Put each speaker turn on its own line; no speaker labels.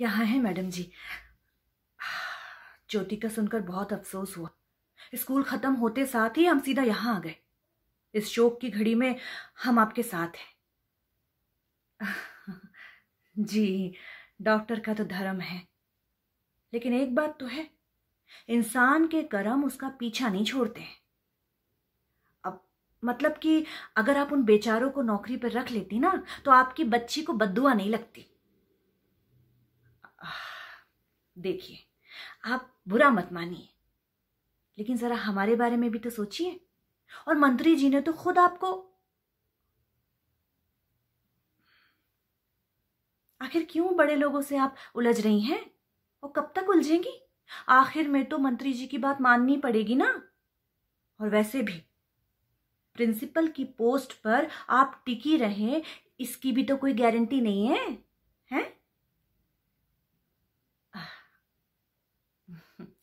यहाँ है मैडम जी ज्योति का सुनकर बहुत अफसोस हुआ स्कूल खत्म होते साथ ही हम सीधा यहाँ आ गए इस शोक की घड़ी में हम आपके साथ हैं जी डॉक्टर का तो धर्म है लेकिन एक बात तो है इंसान के कर्म उसका पीछा नहीं छोड़ते हैं अब मतलब कि अगर आप उन बेचारों को नौकरी पर रख लेती ना तो आपकी बच्ची को बदुआ नहीं लगती देखिए आप बुरा मत मानिए लेकिन जरा हमारे बारे में भी तो सोचिए और मंत्री जी ने तो खुद आपको आखिर क्यों बड़े लोगों से आप उलझ रही हैं और कब तक उलझेंगी आखिर में तो मंत्री जी की बात माननी पड़ेगी ना और वैसे भी प्रिंसिपल की पोस्ट पर आप टिकी रहें इसकी भी तो कोई गारंटी नहीं है Mm-hmm.